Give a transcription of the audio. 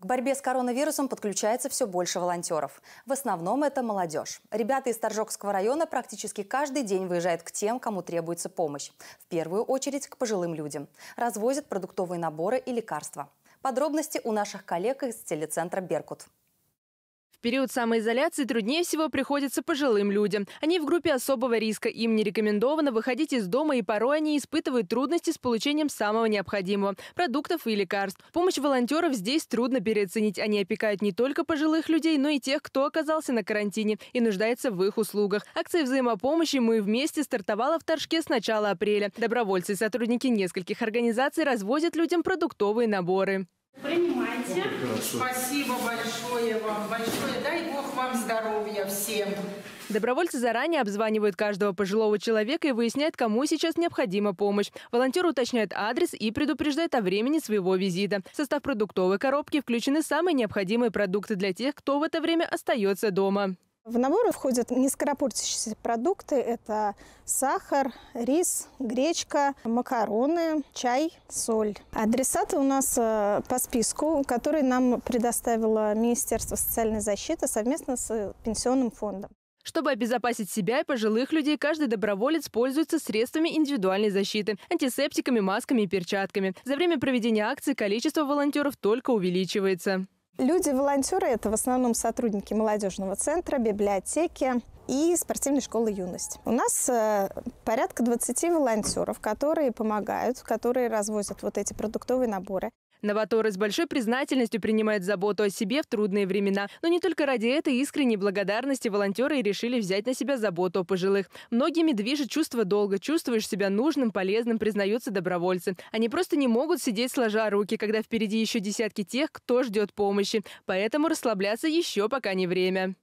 К борьбе с коронавирусом подключается все больше волонтеров. В основном это молодежь. Ребята из Торжокского района практически каждый день выезжают к тем, кому требуется помощь. В первую очередь к пожилым людям. Развозят продуктовые наборы и лекарства. Подробности у наших коллег из телецентра «Беркут» период самоизоляции труднее всего приходится пожилым людям. Они в группе особого риска, им не рекомендовано выходить из дома, и порой они испытывают трудности с получением самого необходимого – продуктов и лекарств. Помощь волонтеров здесь трудно переоценить. Они опекают не только пожилых людей, но и тех, кто оказался на карантине и нуждается в их услугах. Акция взаимопомощи «Мы вместе» стартовала в Торжке с начала апреля. Добровольцы и сотрудники нескольких организаций развозят людям продуктовые наборы. Принимайте. Спасибо большое вам. Большое. Дай Бог вам здоровья всем. Добровольцы заранее обзванивают каждого пожилого человека и выясняют, кому сейчас необходима помощь. Волонтер уточняет адрес и предупреждает о времени своего визита. В состав продуктовой коробки включены самые необходимые продукты для тех, кто в это время остается дома. В набор входят нескоропортящиеся продукты. Это сахар, рис, гречка, макароны, чай, соль. Адресаты у нас э, по списку, который нам предоставило Министерство социальной защиты совместно с э, Пенсионным фондом. Чтобы обезопасить себя и пожилых людей, каждый доброволец пользуется средствами индивидуальной защиты – антисептиками, масками и перчатками. За время проведения акции количество волонтеров только увеличивается. Люди-волонтеры – это в основном сотрудники молодежного центра, библиотеки и спортивной школы «Юность». У нас э, порядка 20 волонтеров, которые помогают, которые развозят вот эти продуктовые наборы. Новаторы с большой признательностью принимают заботу о себе в трудные времена. Но не только ради этой искренней благодарности волонтеры и решили взять на себя заботу о пожилых. Многими движет чувство долга, чувствуешь себя нужным, полезным, признаются добровольцы. Они просто не могут сидеть сложа руки, когда впереди еще десятки тех, кто ждет помощи. Поэтому расслабляться еще пока не время.